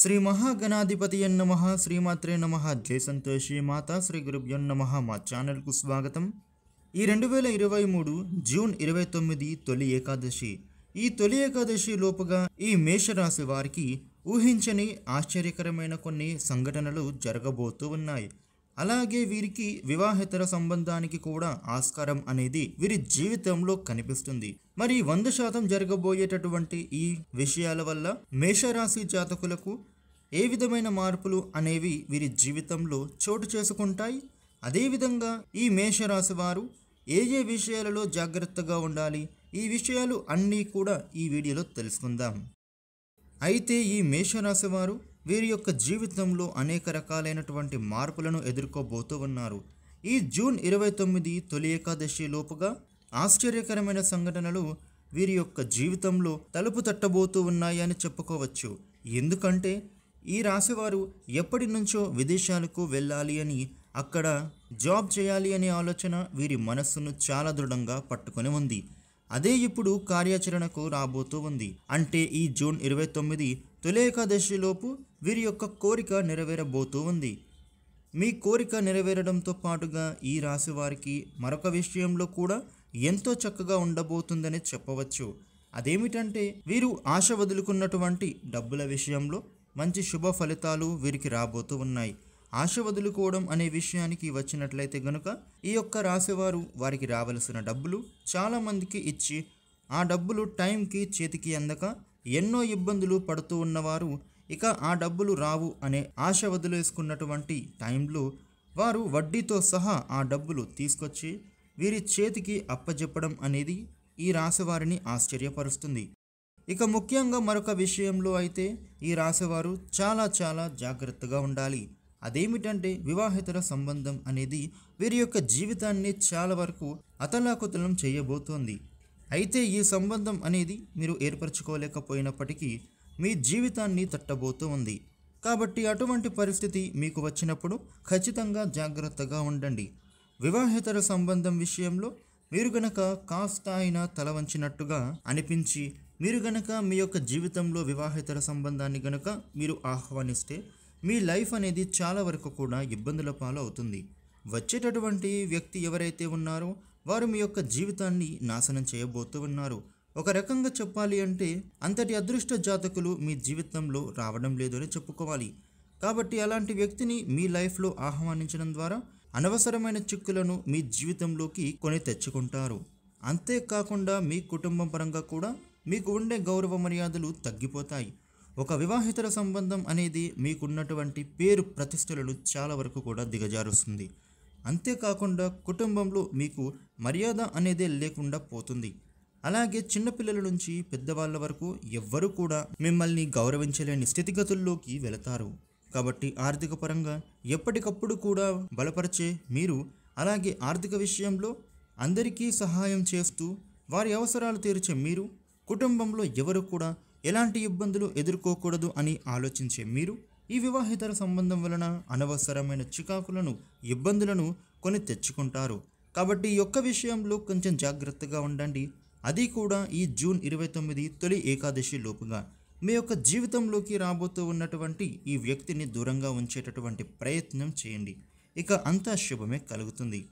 శ్రీ మహాగణాధిపతి ఎన్ నమ శ్రీమాత్రే నమ జయ సంతోషి మాత శ్రీ గురుభ్యం నమ మా ఛానల్కు స్వాగతం ఈ రెండు వేల ఇరవై మూడు జూన్ ఇరవై తొమ్మిది తొలి ఏకాదశి ఈ తొలి ఏకాదశి లోపుగా ఈ మేషరాశి వారికి ఊహించని ఆశ్చర్యకరమైన కొన్ని సంఘటనలు జరగబోతూ ఉన్నాయి అలాగే వీరికి వివాహేతర సంబంధానికి కూడా ఆస్కారం అనేది వీరి జీవితంలో కనిపిస్తుంది మరి వంద శాతం జరగబోయేటటువంటి ఈ విషయాల వల్ల మేషరాశి జాతకులకు ఏ విధమైన మార్పులు అనేవి వీరి జీవితంలో చోటు చేసుకుంటాయి అదేవిధంగా ఈ మేషరాశి వారు ఏ ఏ విషయాలలో జాగ్రత్తగా ఉండాలి ఈ విషయాలు అన్నీ కూడా ఈ వీడియోలో తెలుసుకుందాం అయితే ఈ మేషరాశి వారు వీరి యొక్క జీవితంలో అనేక రకాలైనటువంటి మార్పులను ఎదుర్కోబోతూ ఉన్నారు ఈ జూన్ ఇరవై తొమ్మిది తొలి ఏకాదశి లోపుగా ఆశ్చర్యకరమైన సంఘటనలు వీరి యొక్క జీవితంలో తలుపు తట్టబోతూ ఉన్నాయని చెప్పుకోవచ్చు ఎందుకంటే ఈ రాశివారు ఎప్పటి నుంచో విదేశాలకు వెళ్ళాలి అని అక్కడ జాబ్ చేయాలి అనే ఆలోచన వీరి మనస్సును చాలా దృఢంగా పట్టుకొని ఉంది అదే ఇప్పుడు కార్యాచరణకు రాబోతూ ఉంది అంటే ఈ జూన్ ఇరవై తొమ్మిది తొలి ఏకాదశిలోపు వీరి యొక్క కోరిక నెరవేరబోతూ ఉంది మీ కోరిక నెరవేరడంతో పాటుగా ఈ రాశి వారికి మరొక విషయంలో కూడా ఎంతో చక్కగా ఉండబోతుందని చెప్పవచ్చు అదేమిటంటే వీరు ఆశ వదులుకున్నటువంటి డబ్బుల విషయంలో మంచి శుభ ఫలితాలు వీరికి రాబోతూ ఉన్నాయి ఆశ వదులుకోవడం అనే విషయానికి వచ్చినట్లయితే గనుక ఈ యొక్క రాశివారు వారికి రావలసిన డబ్బులు చాలామందికి ఇచ్చి ఆ డబ్బులు టైంకి చేతికి అందక ఎన్నో ఇబ్బందులు పడుతూ ఉన్నవారు ఇక ఆ డబ్బులు రావు అనే ఆశ వదిలేసుకున్నటువంటి టైంలో వారు వడ్డీతో సహా ఆ డబ్బులు తీసుకొచ్చి వీరి చేతికి అప్పజెప్పడం అనేది ఈ రాశివారిని ఆశ్చర్యపరుస్తుంది ఇక ముఖ్యంగా మరొక విషయంలో అయితే ఈ రాశివారు చాలా చాలా జాగ్రత్తగా ఉండాలి అదేమిటంటే వివాహేతర సంబంధం అనేది వీరి యొక్క జీవితాన్ని చాలా వరకు అతలాకుతలం చేయబోతోంది అయితే ఈ సంబంధం అనేది మీరు ఏర్పరచుకోలేకపోయినప్పటికీ మీ జీవితాన్ని తట్టబోతూ ఉంది కాబట్టి అటువంటి పరిస్థితి మీకు వచ్చినప్పుడు ఖచ్చితంగా జాగ్రత్తగా ఉండండి వివాహేతర సంబంధం విషయంలో మీరు గనక కాస్త అయినా తల వంచినట్టుగా అనిపించి మీరు గనక మీ యొక్క జీవితంలో వివాహేతర సంబంధాన్ని గనక మీరు ఆహ్వానిస్తే మీ లైఫ్ అనేది చాలా వరకు కూడా ఇబ్బందుల పాలు అవుతుంది వచ్చేటటువంటి వ్యక్తి ఎవరైతే ఉన్నారో వారు మీ యొక్క జీవితాన్ని నాశనం చేయబోతూ ఉన్నారు ఒక రకంగా చెప్పాలి అంటే అంతటి అదృష్ట జాతకులు మీ జీవితంలో రావడం లేదు అని చెప్పుకోవాలి కాబట్టి అలాంటి వ్యక్తిని మీ లైఫ్లో ఆహ్వానించడం ద్వారా అనవసరమైన చిక్కులను మీ జీవితంలోకి కొని తెచ్చుకుంటారు అంతేకాకుండా మీ కుటుంబం పరంగా కూడా మీకు ఉండే గౌరవ మర్యాదలు తగ్గిపోతాయి ఒక వివాహితర సంబంధం అనేది మీకున్నటువంటి పేరు ప్రతిష్టలను చాలా వరకు కూడా దిగజారుస్తుంది అంతేకాకుండా కుటుంబంలో మీకు మర్యాద అనేదే లేకుండా పోతుంది అలాగే చిన్నపిల్లల నుంచి పెద్దవాళ్ళ వరకు ఎవ్వరూ కూడా మిమ్మల్ని గౌరవించలేని స్థితిగతుల్లోకి వెళతారు కాబట్టి ఆర్థిక పరంగా ఎప్పటికప్పుడు కూడా బలపరిచే మీరు అలాగే ఆర్థిక విషయంలో అందరికీ సహాయం చేస్తూ వారి అవసరాలు తీర్చే మీరు కుటుంబంలో ఎవరు కూడా ఎలాంటి ఇబ్బందులు ఎదుర్కోకూడదు అని ఆలోచించే మీరు ఈ వివాహేతర సంబంధం వలన అనవసరమైన చికాకులను ఇబ్బందులను కొని తెచ్చుకుంటారు కాబట్టి ఈ యొక్క విషయంలో కొంచెం జాగ్రత్తగా ఉండండి అది కూడా ఈ జూన్ ఇరవై తొమ్మిది తొలి ఏకాదశి లోపుగా మీ యొక్క జీవితంలోకి రాబోతూ ఉన్నటువంటి ఈ వ్యక్తిని దూరంగా ఉంచేటటువంటి ప్రయత్నం చేయండి ఇక అంతా శుభమే కలుగుతుంది